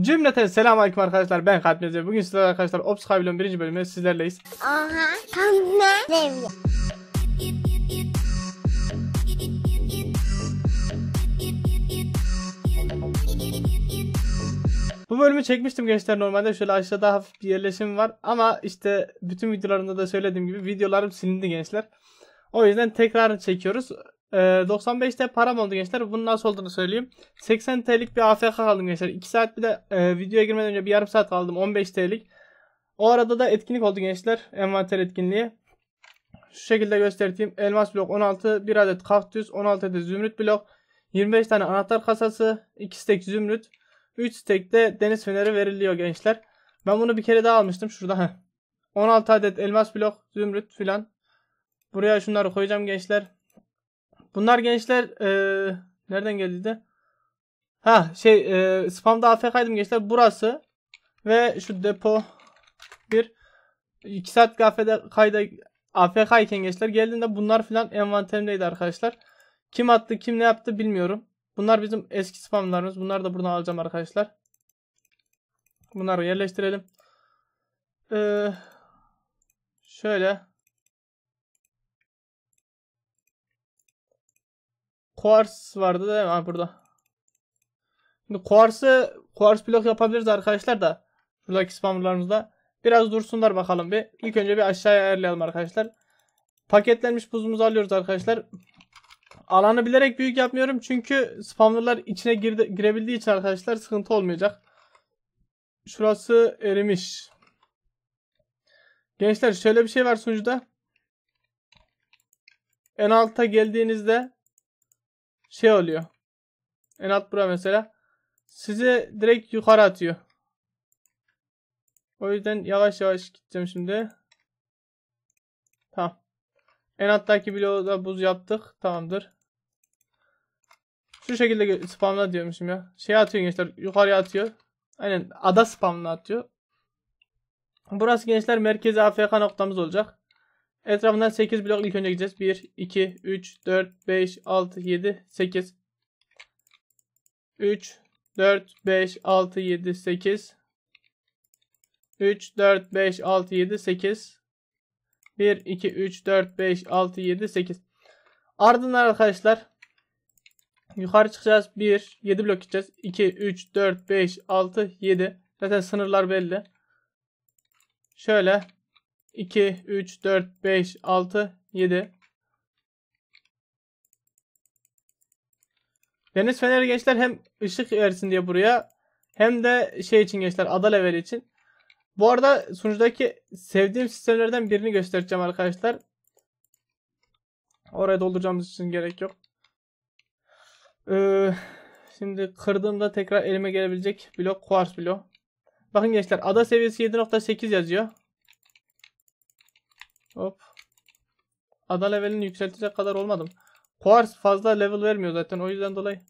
Cümleten selamünaleyküm arkadaşlar ben Kalp Nezir. Bugün sizlerle arkadaşlar Ops Kabilon 1. bölümü sizlerleyiz. Aha tam ne? Bu bölümü çekmiştim gençler normalde şöyle aşağıda hafif bir yerleşim var ama işte bütün videolarımda da söylediğim gibi videolarım silindi gençler. O yüzden tekrar çekiyoruz. E, ee, 95'te param oldu gençler. Bunun nasıl olduğunu söyleyeyim. 80 TL'lik bir AFK aldım gençler. 2 saat bir de e, videoya girmeden önce bir yarım saat aldım. 15 TL'lik. O arada da etkinlik oldu gençler. Envanter etkinliği. Şu şekilde göstereyim. Elmas blok 16, 1 adet kaktüs, 16 adet zümrüt blok, 25 tane anahtar kasası, 2 stek zümrüt, 3 stek de deniz feneri veriliyor gençler. Ben bunu bir kere daha almıştım şurada. 16 adet elmas blok, zümrüt filan. Buraya şunları koyacağım gençler. Bunlar gençler e, nereden geldi de? Ha şey e, spamda AFK'ydım gençler. Burası ve şu depo bir 2 saat kafede kayda AFK iken gençler geldiğinde bunlar filan envanterimdeydi arkadaşlar. Kim attı kim ne yaptı bilmiyorum. Bunlar bizim eski spamlarımız. Bunları da buradan alacağım arkadaşlar. Bunları yerleştirelim. Ee, şöyle. Quartz vardı değil mi? Ha, burada. Şimdi Quartz'ı Quartz blok yapabiliriz arkadaşlar da. Şuradaki spamlarımızda. Biraz dursunlar bakalım bir. İlk önce bir aşağıya ayarlayalım arkadaşlar. Paketlenmiş buzumuzu alıyoruz arkadaşlar. Alanı bilerek büyük yapmıyorum. Çünkü spamlarlar içine girdi, girebildiği için arkadaşlar sıkıntı olmayacak. Şurası erimiş. Gençler şöyle bir şey var sunucuda. En alta geldiğinizde şey oluyor. En alt bura mesela. Sizi direkt yukarı atıyor. O yüzden yavaş yavaş gideceğim şimdi. Tamam. En alttaki bloğu buz yaptık. Tamamdır. Şu şekilde spamla diyormuşum ya. Şey atıyor gençler. Yukarıya atıyor. Aynen ada spamla atıyor. Burası gençler merkezi AFK noktamız olacak. Etrafından 8 blok ilk önce gideceğiz. 1, 2, 3, 4, 5, 6, 7, 8. 3, 4, 5, 6, 7, 8. 3, 4, 5, 6, 7, 8. 1, 2, 3, 4, 5, 6, 7, 8. Ardından arkadaşlar yukarı çıkacağız. 1, 7 blok gideceğiz. 2, 3, 4, 5, 6, 7. Zaten sınırlar belli. Şöyle 2, 3, 4, 5, 6, 7. Deniz feneri gençler hem ışık versin diye buraya hem de şey için gençler ada level için. Bu arada sunucudaki sevdiğim sistemlerden birini göstereceğim arkadaşlar. Oraya dolduracağımız için gerek yok. Ee, şimdi kırdığımda tekrar elime gelebilecek blok kuars blok. Bakın gençler ada seviyesi 7.8 yazıyor. Hop. Ada levelini yükseltecek kadar olmadım. Quartz fazla level vermiyor zaten o yüzden dolayı.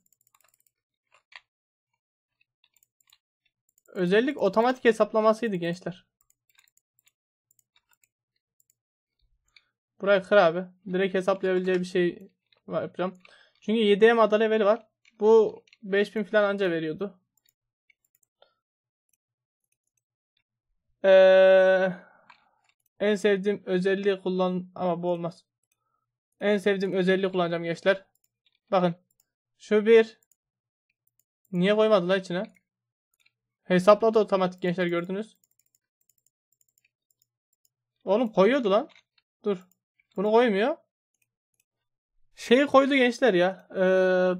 Özellik otomatik hesaplamasıydı gençler. Burayı kır abi. Direkt hesaplayabileceği bir şey var, yapacağım. Çünkü 7M ada leveli var. Bu 5000 falan anca veriyordu. Eee... En sevdiğim özelliği kullan ama bu olmaz. En sevdiğim özelliği kullanacağım gençler. Bakın. Şu bir. Niye koymadılar içine? Hesapladı otomatik gençler gördünüz. Oğlum koyuyordu lan. Dur. Bunu koymuyor. Şeyi koydu gençler ya. Ee,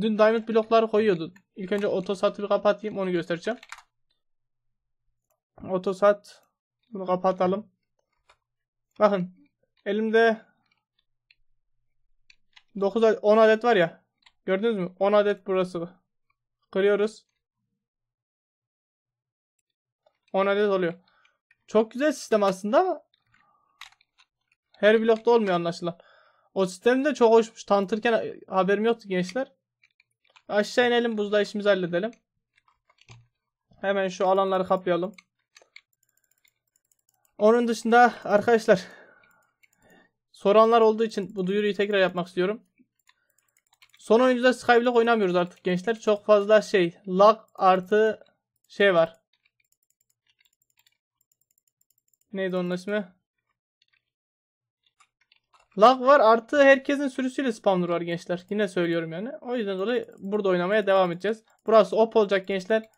dün diamond blokları koyuyordu. İlk önce otosatı kapatayım onu göstereceğim. Otosat. Bunu kapatalım. Bakın elimde 9 adet, 10 adet var ya. Gördünüz mü? 10 adet burası. Kırıyoruz. 10 adet oluyor. Çok güzel sistem aslında ama her blokta olmuyor anlaşılan. O sistem de çok hoşmuş. Tanıtırken haberim yoktu gençler. Aşağı inelim buzda işimizi halledelim. Hemen şu alanları kaplayalım. Onun dışında arkadaşlar soranlar olduğu için bu duyuruyu tekrar yapmak istiyorum. Son oyuncuda Skyblock oynamıyoruz artık gençler. Çok fazla şey lag artı şey var. Neydi onun ismi? Lag var artı herkesin sürüsüyle spamdır var gençler. Yine söylüyorum yani. O yüzden dolayı burada oynamaya devam edeceğiz. Burası op olacak gençler.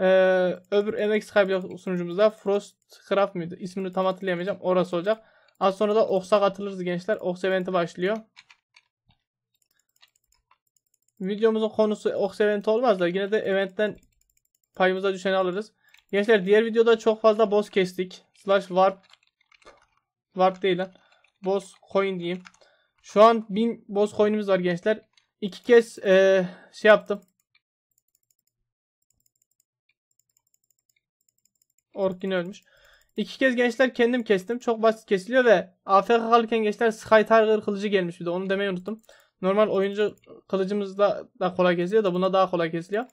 Ee, öbür MX kaybı sunucumuz da Frostcraft mıydı? İsmini tam hatırlayamayacağım. Orası olacak. Az sonra da Ox'a atılırız gençler. Ox eventi başlıyor. Videomuzun konusu Ox eventi olmaz da yine de eventten payımıza düşeni alırız. Gençler diğer videoda çok fazla boss kestik. Slash warp warp değil lan. Boss coin diyeyim. Şu an 1000 boss coin'imiz var gençler. İki kez ee, şey yaptım. ölmüş. İki kez gençler kendim kestim. Çok basit kesiliyor ve AFK kalırken gençler Sky Tiger kılıcı gelmiş bir de onu demeyi unuttum. Normal oyuncu kılıcımızda da kolay kesiliyor da buna daha kolay kesiliyor.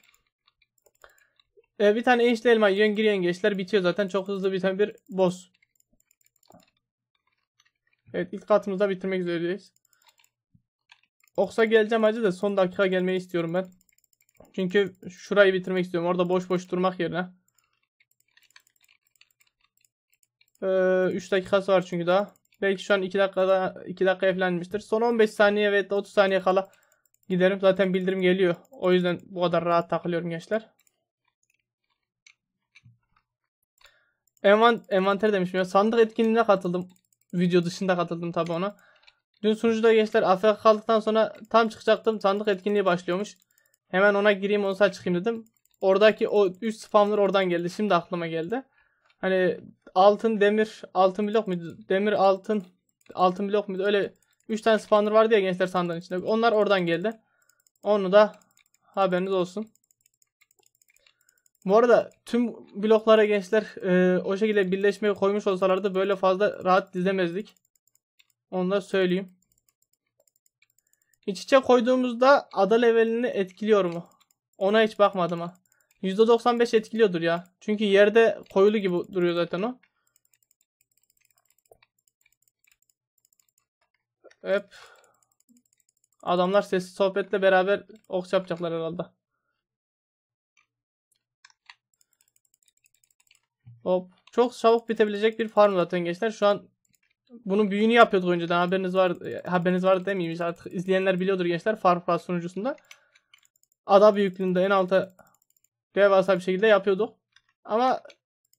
Ee, bir tane enişte elma yiyen giriyen gençler bitiyor zaten. Çok hızlı biten bir boss. Evet ilk katımızda bitirmek üzereyiz. Oksa geleceğim acı da son dakika gelmeyi istiyorum ben. Çünkü şurayı bitirmek istiyorum. Orada boş boş durmak yerine. 3 ee, dakikası var çünkü daha. Belki şu an 2 dakikada 2 dakika eflenmiştir. Son 15 saniye ve 30 saniye kala giderim. Zaten bildirim geliyor. O yüzden bu kadar rahat takılıyorum gençler. Envan envanter demişim ya. Sandık etkinliğine katıldım. Video dışında katıldım tabi ona. Dün sunucuda gençler AFK kaldıktan sonra tam çıkacaktım. Sandık etkinliği başlıyormuş. Hemen ona gireyim onsa çıkayım dedim. Oradaki o 3 spamlar oradan geldi. Şimdi aklıma geldi. Hani altın demir altın blok muydu? Demir altın altın blok muydu? Öyle 3 tane spawner vardı ya gençler sandığın içinde. Onlar oradan geldi. Onu da haberiniz olsun. Bu arada tüm bloklara gençler e, o şekilde birleşmeye koymuş olsalardı böyle fazla rahat dizemezdik. Onu da söyleyeyim. iç içe koyduğumuzda ada levelini etkiliyor mu? Ona hiç bakmadım ha. %95 etkiliyordur ya. Çünkü yerde koyulu gibi duruyor zaten o. Hep adamlar sessiz sohbetle beraber ok yapacaklar herhalde. Hop. Çok çabuk bitebilecek bir farm zaten gençler. Şu an bunun büyüğünü yapıyorduk önceden. Haberiniz var haberiniz var demeyeyim. Artık izleyenler biliyordur gençler Far Cry sunucusunda. Ada büyüklüğünde en alta devasa bir şekilde yapıyorduk. Ama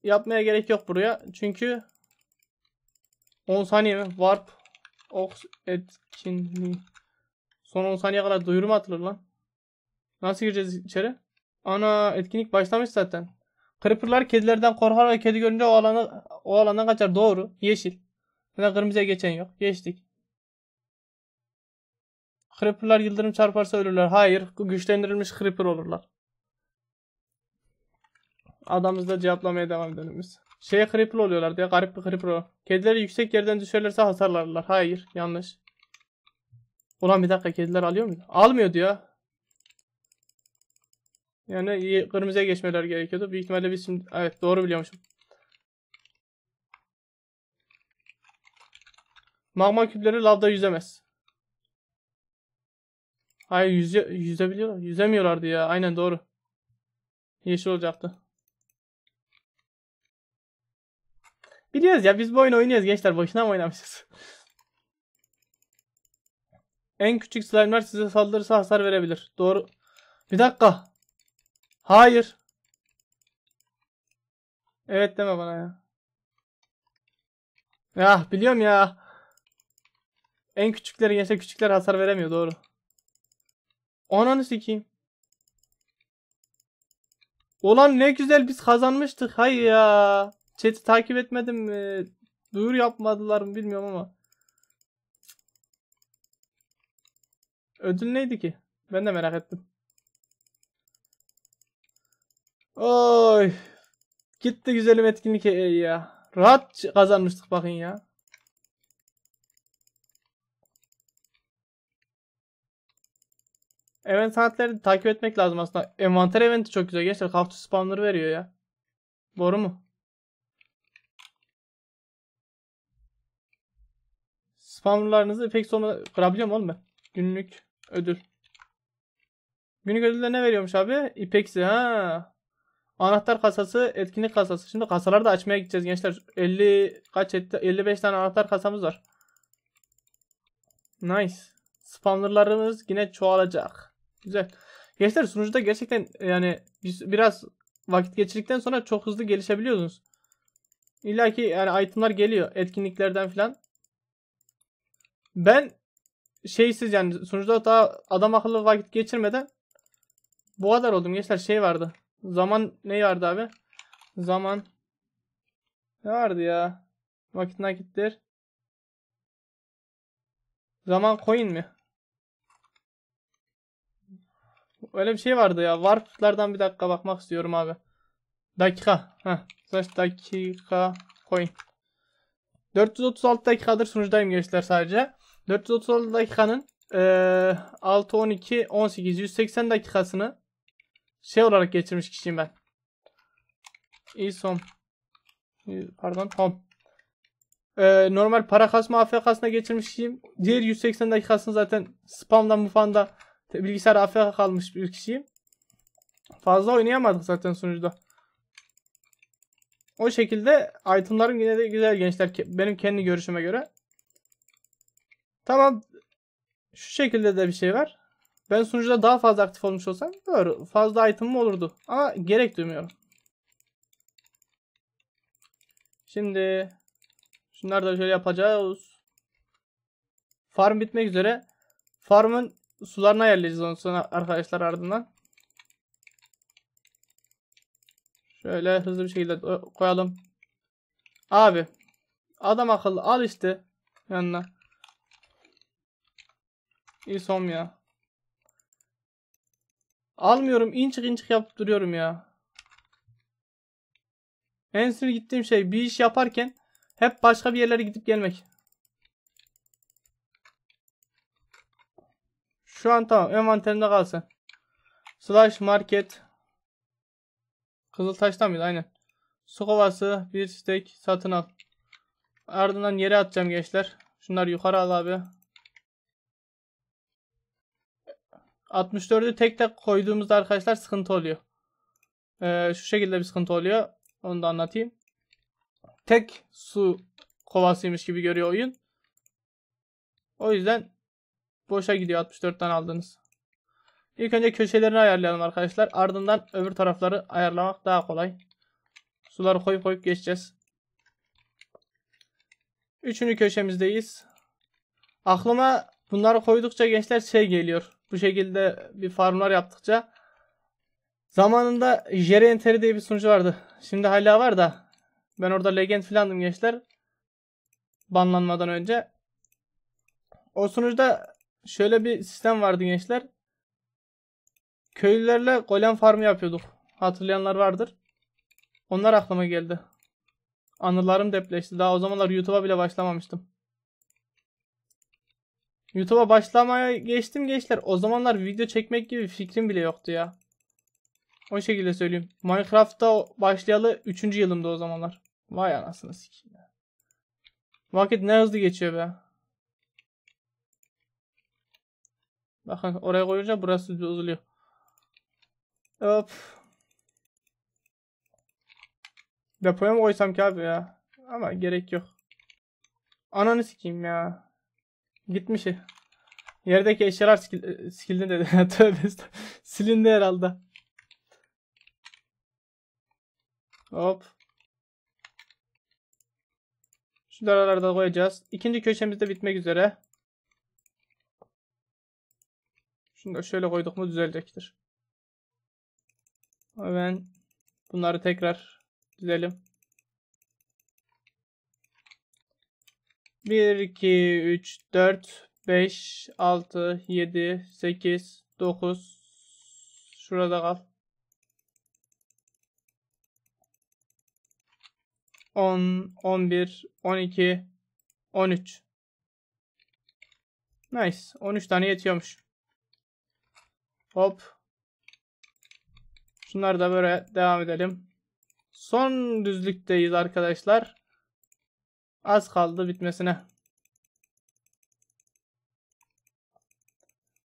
yapmaya gerek yok buraya. Çünkü 10 saniye mi? Warp Ox etkinliği. Son 10 saniye kadar duyuru atılır lan? Nasıl gireceğiz içeri? Ana etkinlik başlamış zaten. Creeper'lar kedilerden korkar ve kedi görünce o alana o alandan kaçar. Doğru. Yeşil. Neden kırmızıya geçen yok. Geçtik. Creeper'lar yıldırım çarparsa ölürler. Hayır. Güçlendirilmiş Creeper olurlar. Adamızda cevaplamaya devam edelim Şeye cripple oluyorlar diye garip bir cripple. Kedileri yüksek yerden düşerlerse hasarlarlar. Hayır yanlış. Ulan bir dakika kediler alıyor mu? Almıyor ya. Yani kırmızıya geçmeler gerekiyordu. Büyük ihtimalle biz şimdi evet doğru biliyormuşum. Magma küpleri lavda yüzemez. Hayır yüze, yüzebiliyorlar. Yüzemiyorlardı ya. Aynen doğru. Yeşil olacaktı. Biliyoruz ya biz bu oyunu oynuyoruz gençler. Boşuna mı oynamışız? en küçük slime'lar size saldırırsa hasar verebilir. Doğru. Bir dakika. Hayır. Evet deme bana ya. Ya ah, biliyorum ya. En küçükleri gençler küçükler hasar veremiyor doğru. Ananı sikiyim. Ulan ne güzel biz kazanmıştık hay ya. Chat'i takip etmedim mi? Duyur yapmadılar mı bilmiyorum ama. Ödül neydi ki? Ben de merak ettim. Oy. Gitti güzelim etkinlik e, ya. Rahat kazanmıştık bakın ya. Event saatleri takip etmek lazım aslında. Envanter eventi çok güzel gençler. Kaktüs spamları veriyor ya. Boru mu? Spamlarınızı pek sonra kırabiliyorum oğlum ben. Günlük ödül. Günlük ödülde ne veriyormuş abi? İpeksi ha. Anahtar kasası, etkinlik kasası. Şimdi kasaları da açmaya gideceğiz gençler. 50 kaç etti? 55 tane anahtar kasamız var. Nice. Spamlarımız yine çoğalacak. Güzel. Gençler sunucuda gerçekten yani biraz vakit geçirdikten sonra çok hızlı gelişebiliyorsunuz. İlla ki yani itemlar geliyor etkinliklerden filan. Ben şeysiz yani sonuçta daha adam akıllı vakit geçirmeden bu kadar oldum gençler şey vardı. Zaman ne vardı abi? Zaman ne vardı ya? Vakit nakittir. Zaman coin mi? Öyle bir şey vardı ya. Warp'lardan bir dakika bakmak istiyorum abi. Dakika. Heh. Slash dakika coin. 436 dakikadır sunucudayım gençler sadece. 430 dakikanın e, 6, 12, 18, 180 dakikasını şey olarak geçirmiş kişiyim ben. İsom. Pardon home. E, normal para kasma AFK'sına geçirmiş kişiyim. Diğer 180 dakikasını zaten spamdan mufanda bilgisayar AFK kalmış bir kişiyim. Fazla oynayamadık zaten sonuçta. O şekilde itemlarım yine de güzel gençler. Benim kendi görüşüme göre. Tamam. Şu şekilde de bir şey var. Ben sunucuda daha fazla aktif olmuş olsam doğru fazla item'ım olurdu. Ama gerek duymuyorum. Şimdi şunları da şöyle yapacağız. Farm bitmek üzere. Farmın sularını ayarlayacağız ondan sonra arkadaşlar ardından. Şöyle hızlı bir şekilde koyalım. Abi adam akıllı al işte yanına. İsom ya. Almıyorum inçik inçik yapıp duruyorum ya. En sinir gittiğim şey bir iş yaparken hep başka bir yerlere gidip gelmek. Şu an tamam envanterinde kalsın. Slash market. Kızıltaş'tan mıydı aynen. Su kovası bir steak satın al. Ardından yere atacağım gençler. Şunlar yukarı al abi. 64'ü tek tek koyduğumuzda arkadaşlar sıkıntı oluyor. Ee, şu şekilde bir sıkıntı oluyor. Onu da anlatayım. Tek su kovasıymış gibi görüyor oyun. O yüzden boşa gidiyor 64'ten aldınız. İlk önce köşelerini ayarlayalım arkadaşlar. Ardından öbür tarafları ayarlamak daha kolay. Suları koyup koyup geçeceğiz. Üçüncü köşemizdeyiz. Aklıma bunları koydukça gençler şey geliyor bu şekilde bir farmlar yaptıkça zamanında Jere Enteri diye bir sunucu vardı. Şimdi hala var da ben orada legend filandım gençler. Banlanmadan önce. O sunucuda şöyle bir sistem vardı gençler. Köylülerle golem farmı yapıyorduk. Hatırlayanlar vardır. Onlar aklıma geldi. Anılarım depleşti. Daha o zamanlar YouTube'a bile başlamamıştım. YouTube'a başlamaya geçtim gençler. O zamanlar video çekmek gibi fikrim bile yoktu ya. O şekilde söyleyeyim. Minecraft'ta başlayalı 3. yılımda o zamanlar. Vay anasını sikiyim. Vakit ne hızlı geçiyor be. Bakın oraya koyunca burası bozuluyor. Hop. Depoya mı koysam ki abi ya? Ama gerek yok. Ananı sikiyim ya gitmiş. Yerdeki eşyalar skill, e, dedi. Tövbe silindi herhalde. Hop. şu daralarda koyacağız. İkinci köşemiz de bitmek üzere. Şunu da şöyle koyduk mu düzelecektir. Hemen bunları tekrar düzelim. 1, 2, 3, 4, 5, 6, 7, 8, 9. Şurada kal. 10, 11, 12, 13. Nice. 13 tane yetiyormuş. Hop. Şunları da böyle devam edelim. Son düzlükteyiz arkadaşlar. Az kaldı bitmesine.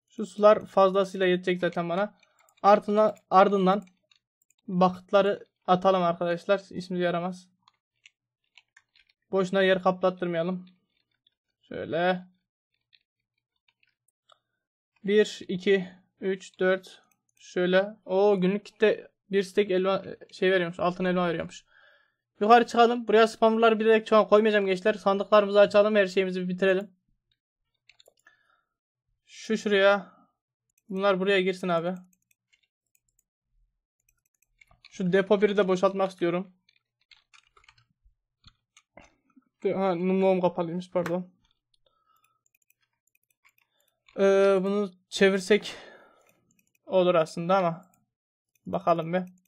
Şu sular fazlasıyla yetecek zaten bana. Ardından, ardından bakıtları atalım arkadaşlar. İsmimiz yaramaz. Boşuna yer kaplattırmayalım. Şöyle. 1, 2, 3, 4. Şöyle. O günlük kitle bir stek elma şey veriyormuş. Altın elma veriyormuş. Yukarı çıkalım. Buraya spamları bilerek şu an koymayacağım gençler. Sandıklarımızı açalım. Her şeyimizi bitirelim. Şu şuraya. Bunlar buraya girsin abi. Şu depo biri de boşaltmak istiyorum. Ha, numlum kapalıymış pardon. Ee, bunu çevirsek olur aslında ama bakalım bir.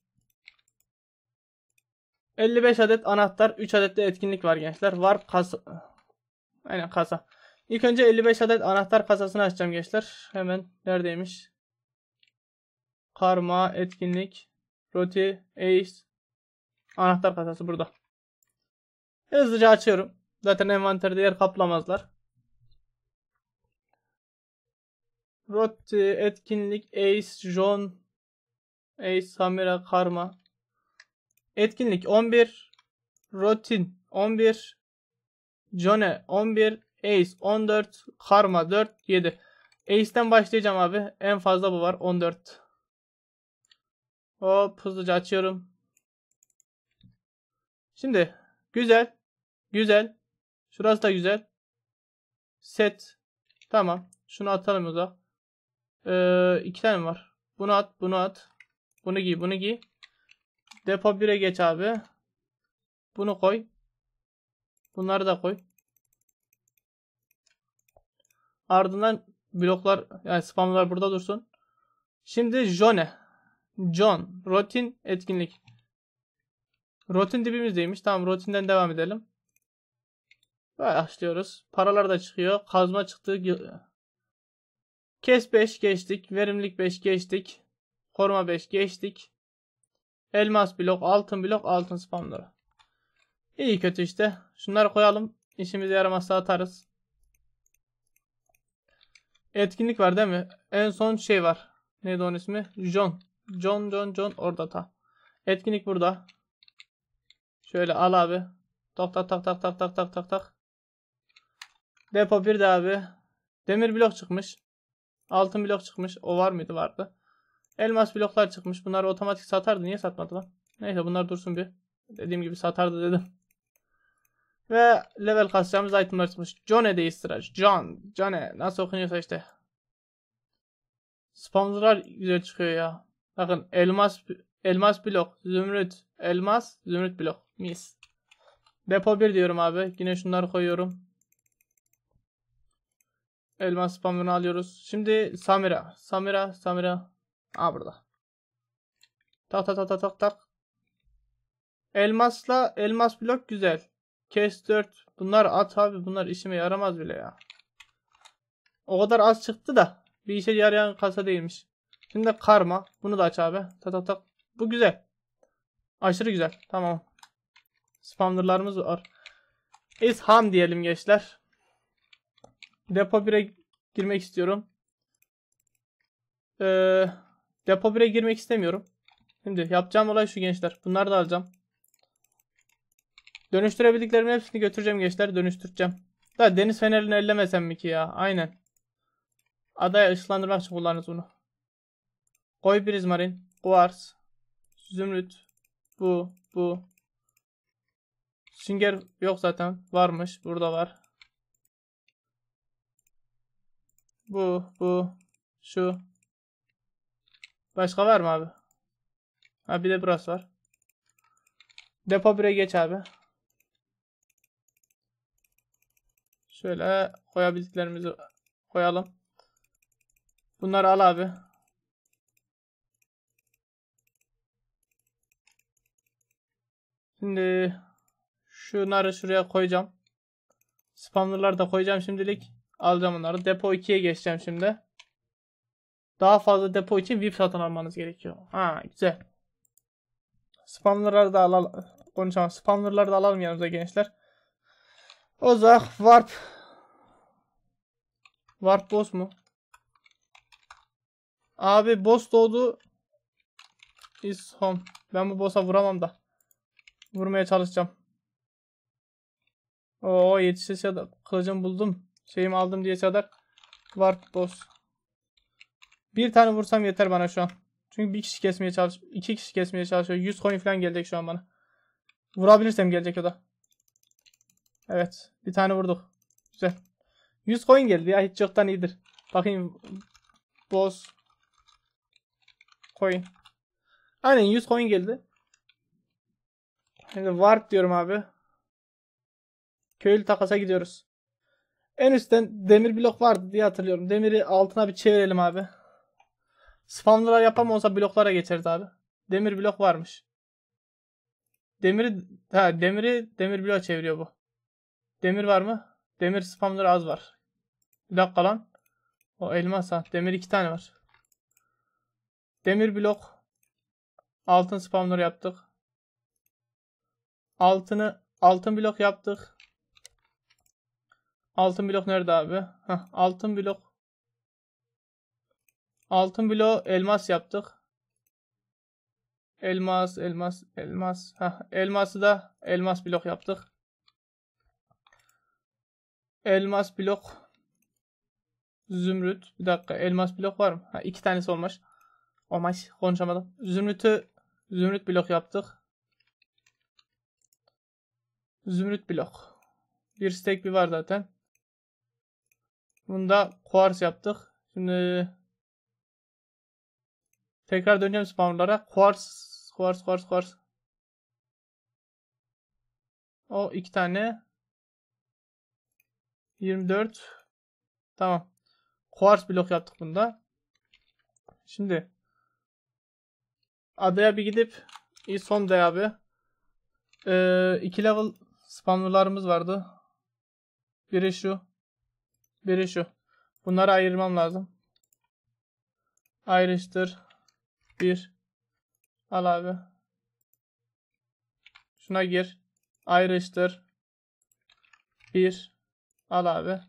55 adet anahtar, 3 adet de etkinlik var gençler. Var kasa. Aynen kasa. İlk önce 55 adet anahtar kasasını açacağım gençler. Hemen neredeymiş? Karma, etkinlik, roti, ace. Anahtar kasası burada. Hızlıca açıyorum. Zaten envanterde yer kaplamazlar. Roti, etkinlik, ace, John, ace, Samira, karma. Etkinlik 11. Rotin 11. Jone 11. Ace 14. Karma 4. 7. Ace'den başlayacağım abi. En fazla bu var. 14. Hop hızlıca açıyorum. Şimdi güzel. Güzel. Şurası da güzel. Set. Tamam. Şunu atalım uza. Ee, iki tane var. Bunu at. Bunu at. Bunu giy. Bunu giy. Depo 1'e geç abi. Bunu koy. Bunları da koy. Ardından bloklar yani spamlar burada dursun. Şimdi Jone. John. Rotin etkinlik. Rotin dibimizdeymiş. Tamam rotinden devam edelim. Böyle açlıyoruz, Paralar da çıkıyor. Kazma çıktı. Kes 5 geçtik. verimlik 5 geçtik. Koruma 5 geçtik. Elmas blok, altın blok, altın spamları. İyi kötü işte. Şunları koyalım. İşimize yaramazsa atarız. Etkinlik var değil mi? En son şey var. Neydi onun ismi? John. John, John, John. Orada ta. Etkinlik burada. Şöyle al abi. Tak tak tak tak tak tak tak tak tak. Depo bir de abi. Demir blok çıkmış. Altın blok çıkmış. O var mıydı? Vardı. Elmas bloklar çıkmış. Bunları otomatik satardı. Niye satmadı lan? Neyse bunlar dursun bir. Dediğim gibi satardı dedim. Ve level kasacağımız itemler çıkmış. John'e değil sıra. John. John'e. Nasıl okunuyorsa işte. Sponsorlar güzel çıkıyor ya. Bakın elmas elmas blok. Zümrüt. Elmas. Zümrüt blok. Mis. Depo 1 diyorum abi. Yine şunları koyuyorum. Elmas spamını alıyoruz. Şimdi Samira. Samira. Samira. Aa burada. Tak tak tak tak tak tak. Elmasla elmas blok güzel. Kes 4. Bunlar at abi bunlar işime yaramaz bile ya. O kadar az çıktı da bir işe yarayan kasa değilmiş. Şimdi karma. Bunu da aç abi. Tak tak tak. Bu güzel. Aşırı güzel. Tamam. Spamlarımız var. İsham diyelim gençler. Depo 1'e girmek istiyorum. Eee Depo 1'e girmek istemiyorum. Şimdi yapacağım olay şu gençler. Bunları da alacağım. Dönüştürebildiklerimin hepsini götüreceğim gençler. Dönüştüreceğim. Da deniz fenerini ellemesem mi ki ya? Aynen. Adaya ışıklandırmak için kullanırız bunu. Koy prizmarin. Kuars. Zümrüt. Bu. Bu. Sünger yok zaten. Varmış. Burada var. Bu. Bu. Şu. Başka var mı abi? Ha bir de burası var. Depo buraya geç abi. Şöyle koyabildiklerimizi koyalım. Bunları al abi. Şimdi şunları şuraya koyacağım. Spamlarları da koyacağım şimdilik. Alacağım onları. Depo 2'ye geçeceğim şimdi. Daha fazla depo için VIP satın almanız gerekiyor. Ha güzel. Spamları da alalım. Konuşalım. Spamları da alalım yanımıza gençler. Ozak Warp Warp boss mu? Abi boss doğdu. Is home. Ben bu boss'a vuramam da. Vurmaya çalışacağım. Oo yetişe sadak. Kılıcım buldum. Şeyimi aldım diye sadak. Warp boss. Bir tane vursam yeter bana şu an. Çünkü bir kişi kesmeye çalış, iki kişi kesmeye çalışıyor. 100 coin falan gelecek şu an bana. Vurabilirsem gelecek o da. Evet. Bir tane vurduk. Güzel. 100 coin geldi ya. Hiç yoktan iyidir. Bakayım. boss, Coin. Aynen 100 coin geldi. Şimdi warp diyorum abi. Köylü takasa gidiyoruz. En üstten demir blok vardı diye hatırlıyorum. Demiri altına bir çevirelim abi. Spawner'lar yapamıyorsa bloklara geçeriz abi. Demir blok varmış. Demiri ha demiri demir bloğa çeviriyor bu. Demir var mı? Demir spamları az var. Bir dakika lan. O elmas ha. Demir iki tane var. Demir blok. Altın spamları yaptık. Altını altın blok yaptık. Altın blok nerede abi? Heh, altın blok. Altın bloğu elmas yaptık. Elmas, elmas, elmas. Heh, elması da elmas blok yaptık. Elmas blok. Zümrüt. Bir dakika elmas blok var mı? Ha, iki tanesi olmuş. Olmuş. Konuşamadım. Zümrüt'ü zümrüt blok yaptık. Zümrüt blok. Bir stack bir var zaten. Bunda quartz yaptık. Şimdi Tekrar döneceğim spawnerlara. Quartz. Quartz. Quartz. Quartz. O iki tane. 24. Tamam. Quartz blok yaptık bunda. Şimdi. Adaya bir gidip. son day abi. Ee, iki level spawnerlarımız vardı. Biri şu. Biri şu. Bunları ayırmam lazım. Ayrıştır. 1. Al abi. Şuna gir. Ayrıştır. 1. Al abi.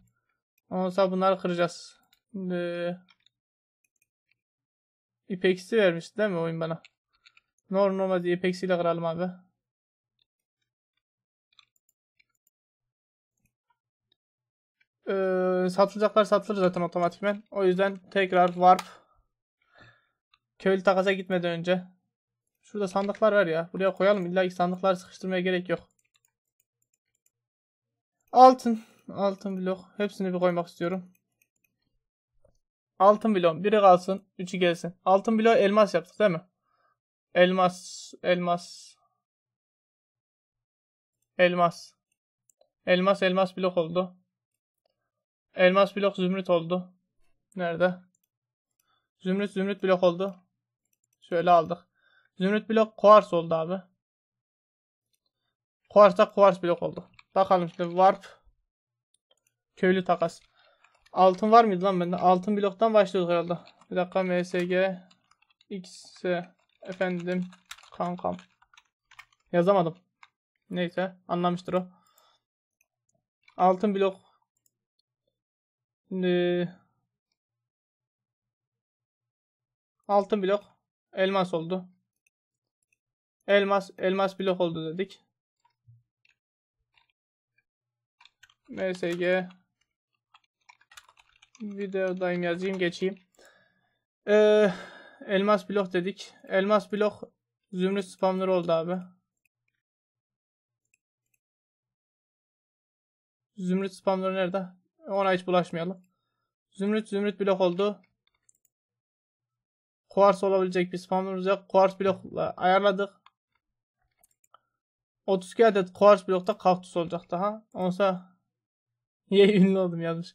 Olsa bunları kıracağız. Şimdi... İpeksi vermiş değil mi oyun bana? Normal normal ipeksiyle kıralım abi. Ee, satılacaklar satılır zaten otomatikmen. O yüzden tekrar warp Köylü takaza gitmeden önce. Şurada sandıklar var ya. Buraya koyalım. İlla ki sandıkları sıkıştırmaya gerek yok. Altın. Altın blok. Hepsini bir koymak istiyorum. Altın blok. Biri kalsın. Üçü gelsin. Altın blok elmas yaptık değil mi? Elmas. Elmas. Elmas. Elmas elmas blok oldu. Elmas blok zümrüt oldu. Nerede? Zümrüt zümrüt blok oldu. İşte aldık. Zümrüt blok kuars oldu abi. Kuarsa kuars blok oldu. Bakalım şimdi warp. Köylü takas. Altın var mıydı lan bende? Altın bloktan başlıyoruz herhalde. Bir dakika msg x efendim kankam. Yazamadım. Neyse anlamıştır o. Altın blok. Şimdi altın blok Elmas oldu. Elmas, elmas blok oldu dedik. MSG videodayım yazayım geçeyim. Ee, elmas blok dedik. Elmas blok zümrüt spamları oldu abi. Zümrüt spamları nerede? Ona hiç bulaşmayalım. Zümrüt zümrüt blok oldu. Quartz olabilecek bir spamlarımız yok. Quartz blokla ayarladık. 32 adet quartz blokta kaktüs olacak daha. Onsa niye ünlü oldum yazmış.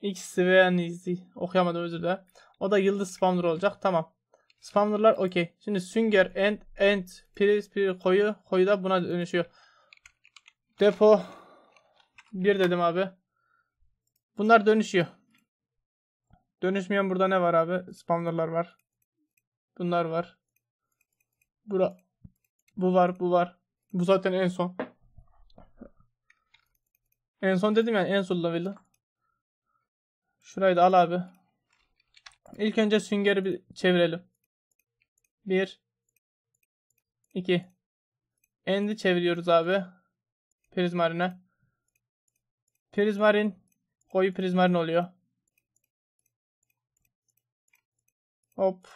X izli okuyamadım özür dilerim. O da yıldız spamları olacak. Tamam. Spamlarlar okey. Şimdi sünger end end priz pri koyu koyu da buna dönüşüyor. Depo bir dedim abi. Bunlar dönüşüyor. Dönüşmeyen burada ne var abi? Spamlarlar var. Bunlar var. Bura. Bu var, bu var. Bu zaten en son. En son dedim yani en son level'ı. Şurayı da al abi. İlk önce süngeri bir çevirelim. Bir. iki. Endi çeviriyoruz abi. Prizmarine. Prizmarin. Koyu prizmarin oluyor. Hop.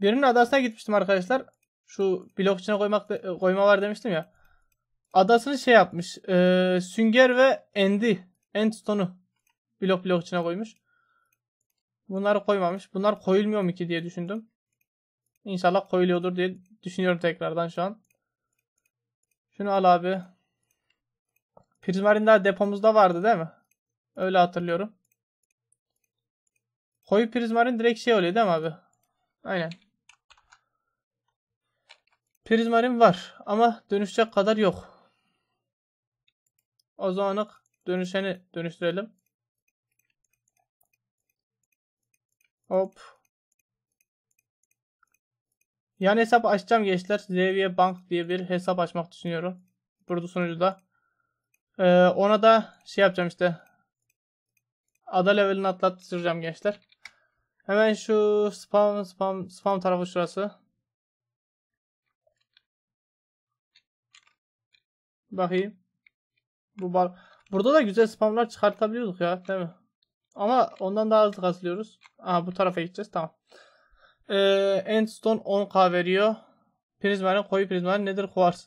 Birinin adasına gitmiştim arkadaşlar. Şu blok içine koymak e, koyma var demiştim ya. Adasını şey yapmış. E, sünger ve endi. Endstone'u blok blok içine koymuş. Bunları koymamış. Bunlar koyulmuyor mu ki diye düşündüm. İnşallah koyuluyordur diye düşünüyorum tekrardan şu an. Şunu al abi. Prizmarin daha depomuzda vardı değil mi? Öyle hatırlıyorum. Koyu prizmarin direkt şey oluyor değil mi abi? Aynen. Prizmarim var ama dönüşecek kadar yok. O zamanlık dönüşeni dönüştürelim. Hop. Yani hesap açacağım gençler. Zeviye Bank diye bir hesap açmak düşünüyorum. Burada sunucuda. Ee, ona da şey yapacağım işte. Ada levelini atlattıracağım gençler. Hemen şu spam spam spam tarafı şurası. Bakayım. Bu bar Burada da güzel spamlar çıkartabiliyorduk ya değil mi? Ama ondan daha hızlı kasılıyoruz. Aha bu tarafa gideceğiz tamam. Ee, Endstone 10k veriyor. Prizmanın koyu prizmanın nedir kuvars.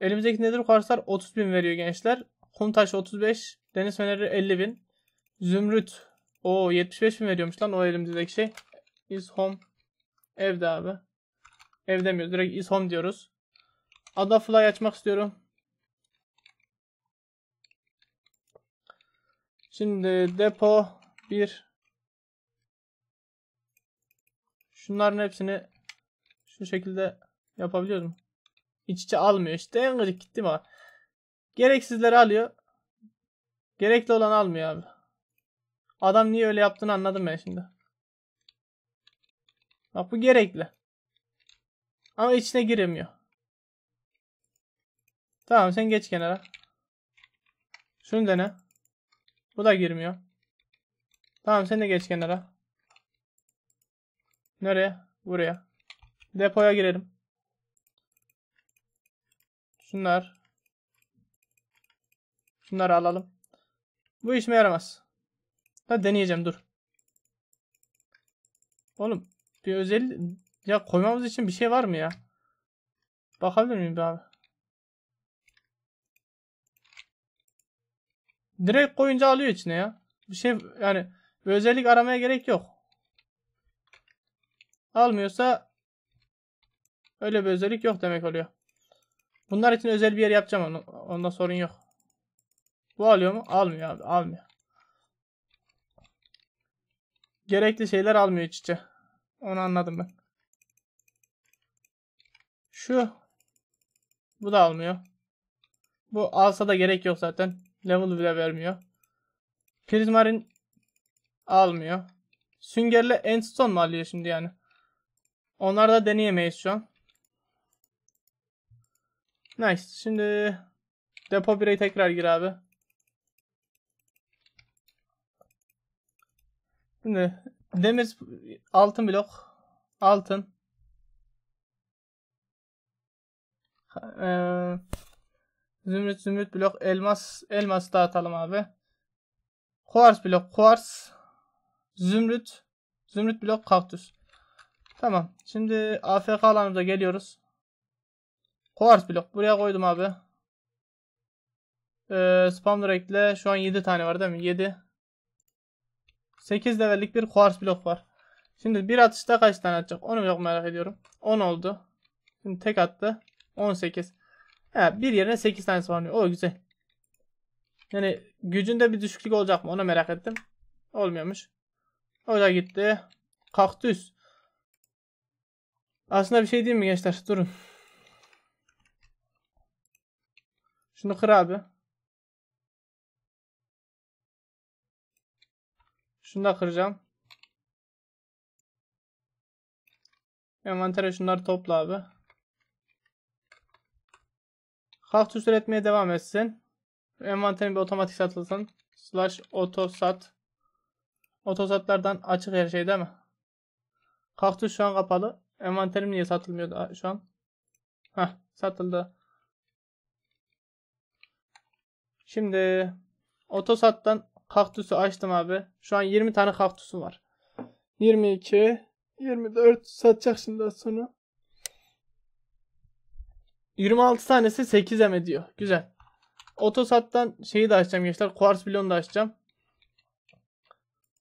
Elimizdeki nedir kuvarslar 30.000 veriyor gençler. Kumtaş 35. Deniz feneri 50.000. Zümrüt. o 75.000 veriyormuş lan o elimizdeki şey. Is home. Evde abi. Ev demiyoruz. Direkt is home diyoruz. Ada fly açmak istiyorum. Şimdi depo 1. Şunların hepsini şu şekilde yapabiliyoruz mu? İç içe almıyor işte en gıcık gitti mi? Gereksizleri alıyor. Gerekli olan almıyor abi. Adam niye öyle yaptığını anladım ben şimdi. Bak bu gerekli. Ama içine giremiyor. Tamam sen geç kenara. Şunu dene. Bu da girmiyor. Tamam sen de geç kenara. Nereye? Buraya. Depoya girelim. Şunlar. Şunları alalım. Bu işime yaramaz. Da deneyeceğim dur. Oğlum bir özel ya koymamız için bir şey var mı ya? Bakabilir miyim abi? Direkt koyunca alıyor içine ya. Bir şey yani bir özellik aramaya gerek yok. Almıyorsa öyle bir özellik yok demek oluyor. Bunlar için özel bir yer yapacağım onu. Onda sorun yok. Bu alıyor mu? Almıyor abi. Almıyor. Gerekli şeyler almıyor iç içe. Onu anladım ben. Şu. Bu da almıyor. Bu alsa da gerek yok zaten. Level bile vermiyor. Prismarin almıyor. Süngerle Endstone mu alıyor şimdi yani? onları da deneyemeyiz şu an. Nice. Şimdi depo Birey tekrar gir abi. Şimdi demir altın blok altın ee, Zümrüt zümrüt blok elmas elmas dağıtalım abi. Kuars blok kuars. Zümrüt. Zümrüt blok kaktüs. Tamam. Şimdi AFK alanımıza geliyoruz. Kuars blok. Buraya koydum abi. Ee, spamdır ekle. Şu an 7 tane var değil mi? 7. 8 levellik bir kuars blok var. Şimdi bir atışta kaç tane atacak? Onu çok merak ediyorum. 10 oldu. Şimdi tek attı. 18. He, bir yerine 8 tane spawnlıyor. O güzel. Yani gücünde bir düşüklük olacak mı? Ona merak ettim. Olmuyormuş. O da gitti. Kaktüs. Aslında bir şey değil mi gençler? Durun. Şunu kır abi. Şunu da kıracağım. Envantere şunları topla abi. Kaktüs üretmeye devam etsin. Envanterini bir otomatik satılsın. Slash otosat. Otosatlardan açık her şey değil mi? Kaktüs şu an kapalı. Envanterim niye satılmıyor şu an? Heh satıldı. Şimdi otosattan kaktüsü açtım abi. Şu an 20 tane kaktüsü var. 22, 24 satacak şimdi az sonra. 26 tanesi 8M ediyor. Güzel. Otosat'tan şeyi de açacağım gençler. Quartz bloğunu da açacağım.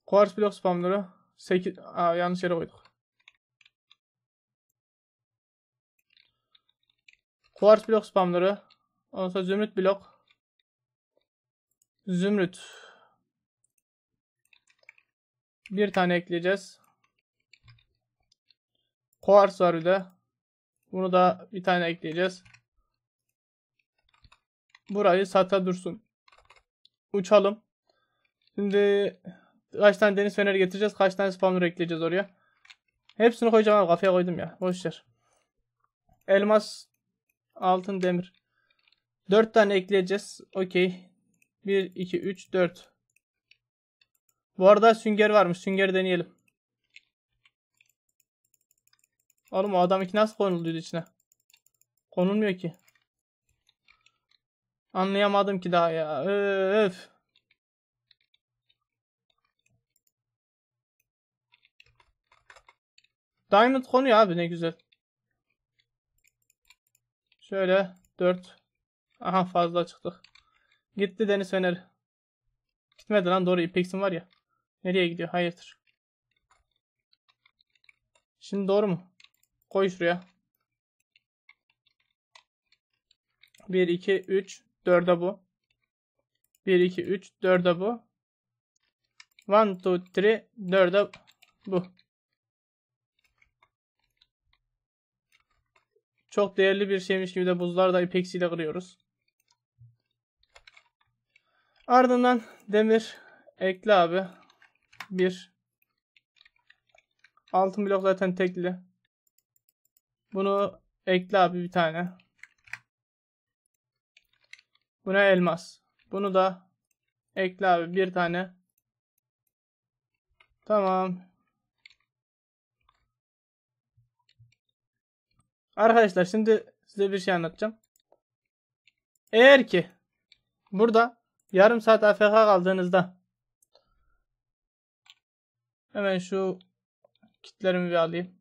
Quartz blok spamları 8 Aa, yanlış yere koyduk. Quartz blok spamları. Ondan sonra zümrüt blok. Zümrüt. Bir tane ekleyeceğiz. Quartz var bir de. Bunu da bir tane ekleyeceğiz. Burayı sata dursun. Uçalım. Şimdi kaç tane deniz feneri getireceğiz? Kaç tane spawner ekleyeceğiz oraya? Hepsini koyacağım. Kafaya koydum ya. Boşver. Elmas, altın, demir. 4 tane ekleyeceğiz. Okey. 1, 2, 3, 4. Bu arada sünger varmış. Sünger deneyelim. Oğlum o adam iki nasıl konuluyordu içine? Konulmuyor ki. Anlayamadım ki daha ya. Öf. Diamond konuyor abi ne güzel. Şöyle 4. Aha fazla çıktık. Gitti Deniz Fener. Gitmedi lan doğru İpeksin var ya. Nereye gidiyor? Hayırdır. Şimdi doğru mu? Koy şuraya. 1, 2, 3, 4'e bu. 1, 2, 3, 4'e bu. 1, 2, 3, 4'e bu. Çok değerli bir şeymiş gibi de buzlar da ipeksiyle kırıyoruz. Ardından demir ekle abi. 1. Altın blok zaten tekli. Bunu ekle abi bir tane. Buna elmas. Bunu da ekle abi bir tane. Tamam. Arkadaşlar şimdi size bir şey anlatacağım. Eğer ki burada yarım saat AFK kaldığınızda hemen şu kitlerimi bir alayım.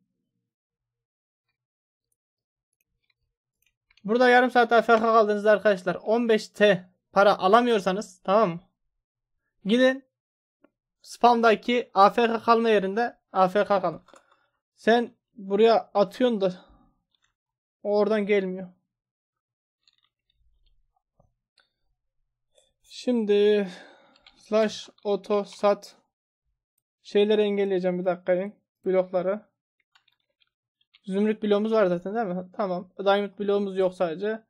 Burada yarım saat daha FK kaldığınızda arkadaşlar 15T para alamıyorsanız tamam mı? Gidin spamdaki AFK kalma yerinde AFK kalın. Sen buraya atıyorsun da oradan gelmiyor. Şimdi slash auto sat şeyleri engelleyeceğim bir dakika. Blokları. Zümrüt bloğumuz var zaten değil mi? Tamam. Diamond bloğumuz yok sadece.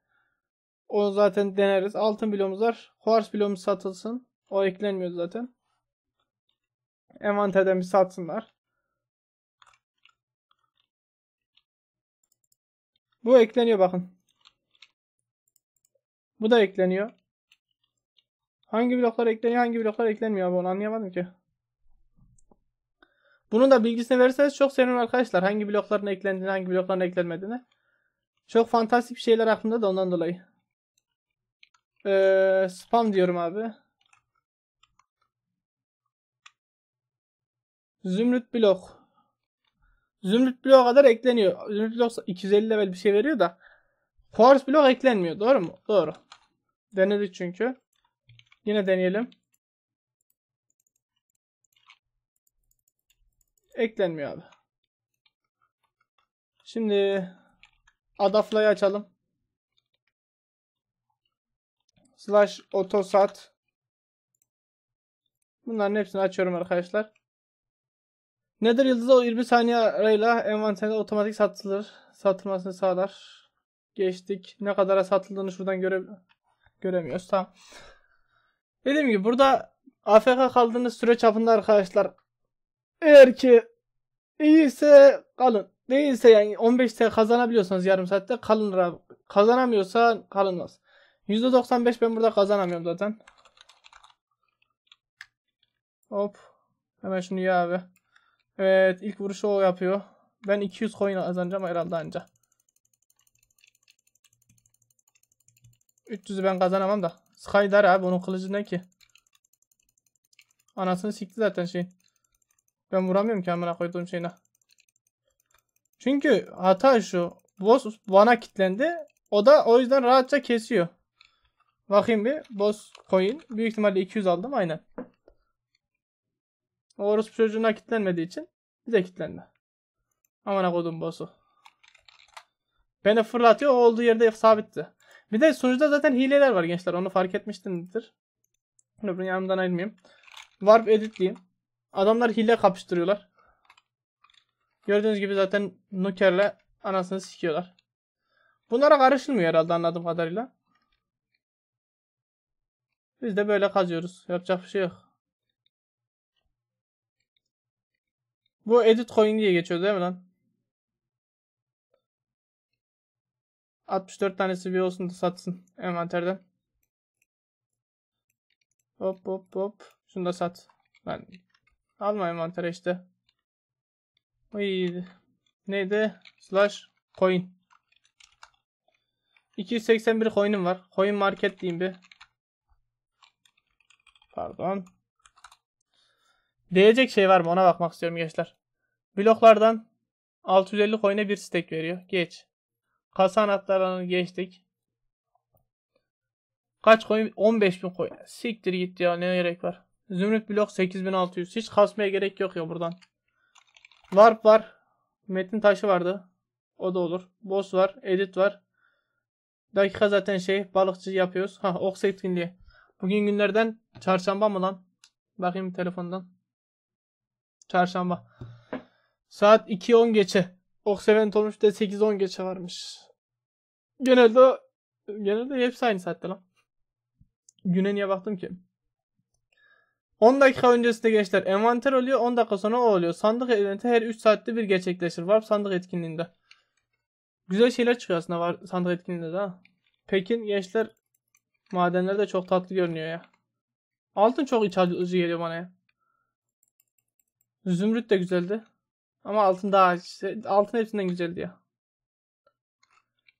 Onu zaten deneriz. Altın bloğumuz var. Horse bloğumuz satılsın. O eklenmiyor zaten. Envanterden bir satsınlar. Bu ekleniyor bakın. Bu da ekleniyor. Hangi bloklar ekleniyor hangi bloklar eklenmiyor abi onu anlayamadım ki. Bunu da bilgisini verirseniz çok sevinirim arkadaşlar. Hangi blokların eklendiğini, hangi blokların eklenmediğini. Çok fantastik bir şeyler aklımda da ondan dolayı. Ee, spam diyorum abi. Zümrüt blok. Zümrüt bloğa kadar ekleniyor. Zümrüt blok 250 level bir şey veriyor da. Quartz blok eklenmiyor. Doğru mu? Doğru. Denedik çünkü. Yine deneyelim. Eklenmiyor abi. Şimdi adaflayı açalım. Slash otosat. Bunların hepsini açıyorum arkadaşlar. Nedir yıldızı o 20 saniye arayla envanterde otomatik satılır. Satılmasını sağlar. Geçtik. Ne kadara satıldığını şuradan göre göremiyoruz. Tamam. Dediğim gibi burada AFK kaldığınız süre çapında arkadaşlar eğer ki iyiyse kalın. Değilse yani 15 TL kazanabiliyorsanız yarım saatte kalınır abi. Kazanamıyorsa kalınmaz. %95 ben burada kazanamıyorum zaten. Hop. Hemen şunu ya abi. Evet ilk vuruşu o yapıyor. Ben 200 coin kazanacağım herhalde anca. 300'ü ben kazanamam da. Skydar abi onun kılıcı ne ki? Anasını sikti zaten şey. Ben vuramıyorum ki amına koyduğum şeyine. Çünkü hata şu. Boss bana kilitlendi. O da o yüzden rahatça kesiyor. Bakayım bir. Boss coin. Büyük ihtimalle 200 aldım aynen. O orospu çocuğuna kitlenmediği için de kilitlendi. Amına koydum boss'u. Beni fırlatıyor. O olduğu yerde sabitti. Bir de sonuçta zaten hileler var gençler. Onu fark etmiştinizdir. Bunu yanımdan ayırmayayım. Warp editleyeyim. Adamlar hile kapıştırıyorlar. Gördüğünüz gibi zaten Nuker'le anasını sikiyorlar. Bunlara karışılmıyor herhalde anladığım kadarıyla. Biz de böyle kazıyoruz. Yapacak bir şey yok. Bu edit coin diye geçiyor değil mi lan? 64 tanesi bir olsun da satsın envanterden. Hop hop hop. Şunu da sat. Ben. Alma envantere işte. Uy, neydi? Slash coin. 281 coin'im var. Coin market diyeyim bir. Pardon. Değecek şey var mı ona bakmak istiyorum gençler. Bloklardan 650 coin'e bir stack veriyor. Geç. Kasa anahtarlarını geçtik. Kaç coin? 15.000 coin. Siktir gitti ya ne gerek var. Zümrüt blok 8600. Hiç kasmaya gerek yok ya buradan. Warp var. Metin taşı vardı. O da olur. Boss var. Edit var. Dakika zaten şey balıkçı yapıyoruz. Ha oks etkinliği. Bugün günlerden çarşamba mı lan? Bakayım telefondan. Çarşamba. Saat 2.10 geçe. Oks event olmuş da 8.10 geçe varmış. Genelde genelde hepsi aynı saatte lan. Güne niye baktım ki? 10 dakika öncesinde gençler envanter oluyor. 10 dakika sonra o oluyor. Sandık eventi her 3 saatte bir gerçekleşir. Var sandık etkinliğinde. Güzel şeyler çıkıyor aslında var sandık etkinliğinde de ha. Pekin gençler madenler de çok tatlı görünüyor ya. Altın çok iç acı geliyor bana ya. Zümrüt de güzeldi. Ama altın daha işte, altın hepsinden güzeldi ya.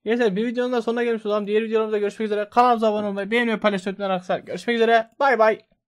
Gençler bir videonun da sonuna gelmiş olalım. Diğer videolarımızda görüşmek üzere. Kanalımıza abone olmayı, beğenmeyi, paylaşmayı unutmayın arkadaşlar. Görüşmek üzere. Bay bay.